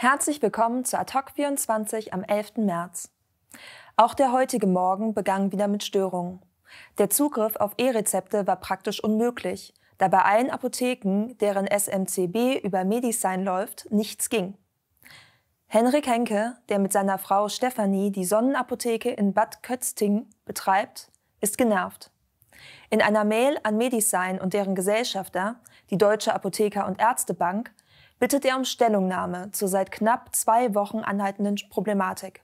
Herzlich willkommen zu Ad hoc 24 am 11. März. Auch der heutige Morgen begann wieder mit Störungen. Der Zugriff auf E-Rezepte war praktisch unmöglich, da bei allen Apotheken, deren SMCB über Medisign läuft, nichts ging. Henrik Henke, der mit seiner Frau Stefanie die Sonnenapotheke in Bad Kötzting betreibt, ist genervt. In einer Mail an Medisign und deren Gesellschafter, die Deutsche Apotheker- und Ärztebank, bittet er um Stellungnahme zur seit knapp zwei Wochen anhaltenden Problematik.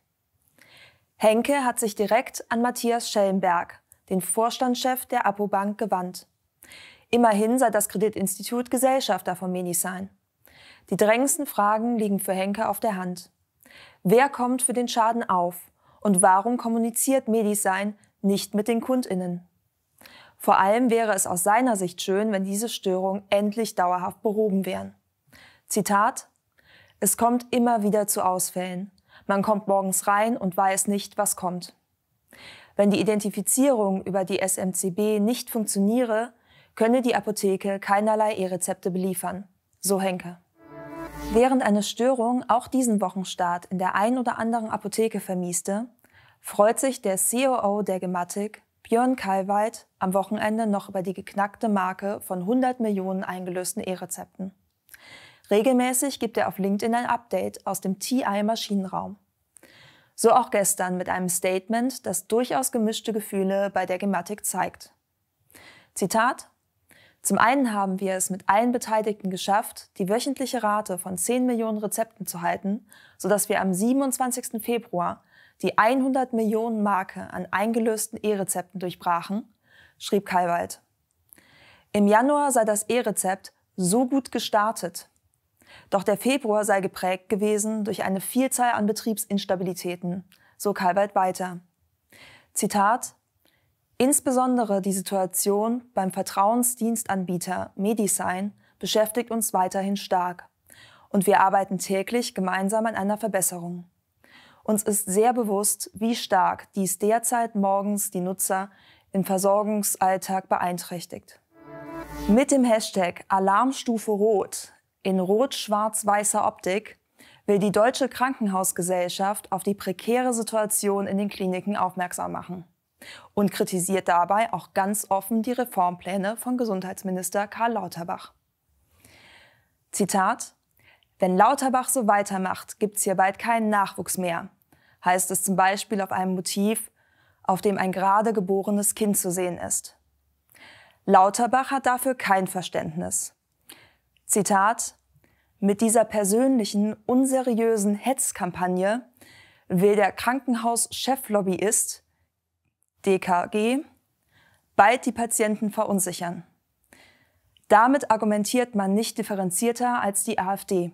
Henke hat sich direkt an Matthias Schellenberg, den Vorstandschef der Apobank, gewandt. Immerhin sei das Kreditinstitut Gesellschafter von Menisign. Die drängendsten Fragen liegen für Henke auf der Hand. Wer kommt für den Schaden auf? Und warum kommuniziert Medisign nicht mit den KundInnen? Vor allem wäre es aus seiner Sicht schön, wenn diese Störungen endlich dauerhaft behoben wären. Zitat, es kommt immer wieder zu Ausfällen. Man kommt morgens rein und weiß nicht, was kommt. Wenn die Identifizierung über die SMCB nicht funktioniere, könne die Apotheke keinerlei E-Rezepte beliefern, so Henke. Während eine Störung auch diesen Wochenstart in der ein oder anderen Apotheke vermieste, freut sich der COO der Gematik, Björn Kalweit, am Wochenende noch über die geknackte Marke von 100 Millionen eingelösten E-Rezepten. Regelmäßig gibt er auf LinkedIn ein Update aus dem TI-Maschinenraum. So auch gestern mit einem Statement, das durchaus gemischte Gefühle bei der Gematik zeigt. Zitat zum einen haben wir es mit allen Beteiligten geschafft, die wöchentliche Rate von 10 Millionen Rezepten zu halten, sodass wir am 27. Februar die 100 Millionen Marke an eingelösten E-Rezepten durchbrachen, schrieb Kalwald. Im Januar sei das E-Rezept so gut gestartet, doch der Februar sei geprägt gewesen durch eine Vielzahl an Betriebsinstabilitäten, so Kalweit weiter. Zitat Insbesondere die Situation beim Vertrauensdienstanbieter Medisign beschäftigt uns weiterhin stark und wir arbeiten täglich gemeinsam an einer Verbesserung. Uns ist sehr bewusst, wie stark dies derzeit morgens die Nutzer im Versorgungsalltag beeinträchtigt. Mit dem Hashtag Alarmstufe Rot in rot-schwarz-weißer Optik will die Deutsche Krankenhausgesellschaft auf die prekäre Situation in den Kliniken aufmerksam machen und kritisiert dabei auch ganz offen die Reformpläne von Gesundheitsminister Karl Lauterbach. Zitat Wenn Lauterbach so weitermacht, gibt's hier bald keinen Nachwuchs mehr, heißt es zum Beispiel auf einem Motiv, auf dem ein gerade geborenes Kind zu sehen ist. Lauterbach hat dafür kein Verständnis. Zitat, mit dieser persönlichen, unseriösen Hetzkampagne will der Krankenhaus-Cheflobbyist DKG bald die Patienten verunsichern. Damit argumentiert man nicht differenzierter als die AfD.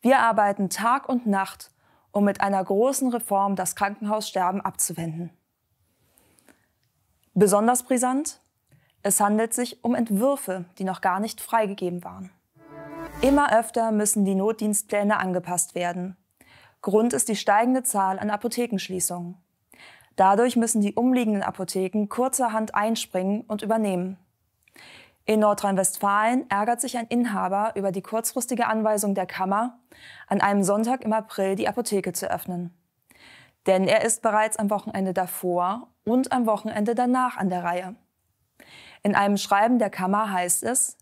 Wir arbeiten Tag und Nacht, um mit einer großen Reform das Krankenhaussterben abzuwenden. Besonders brisant, es handelt sich um Entwürfe, die noch gar nicht freigegeben waren. Immer öfter müssen die Notdienstpläne angepasst werden. Grund ist die steigende Zahl an Apothekenschließungen. Dadurch müssen die umliegenden Apotheken kurzerhand einspringen und übernehmen. In Nordrhein-Westfalen ärgert sich ein Inhaber über die kurzfristige Anweisung der Kammer, an einem Sonntag im April die Apotheke zu öffnen. Denn er ist bereits am Wochenende davor und am Wochenende danach an der Reihe. In einem Schreiben der Kammer heißt es,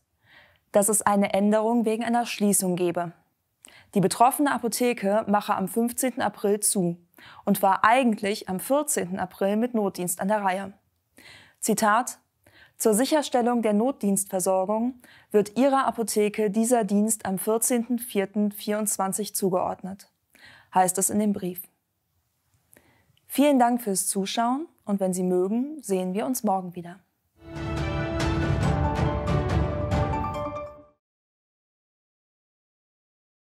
dass es eine Änderung wegen einer Schließung gebe. Die betroffene Apotheke mache am 15. April zu und war eigentlich am 14. April mit Notdienst an der Reihe. Zitat Zur Sicherstellung der Notdienstversorgung wird Ihrer Apotheke dieser Dienst am 14.04.24 zugeordnet, heißt es in dem Brief. Vielen Dank fürs Zuschauen und wenn Sie mögen, sehen wir uns morgen wieder.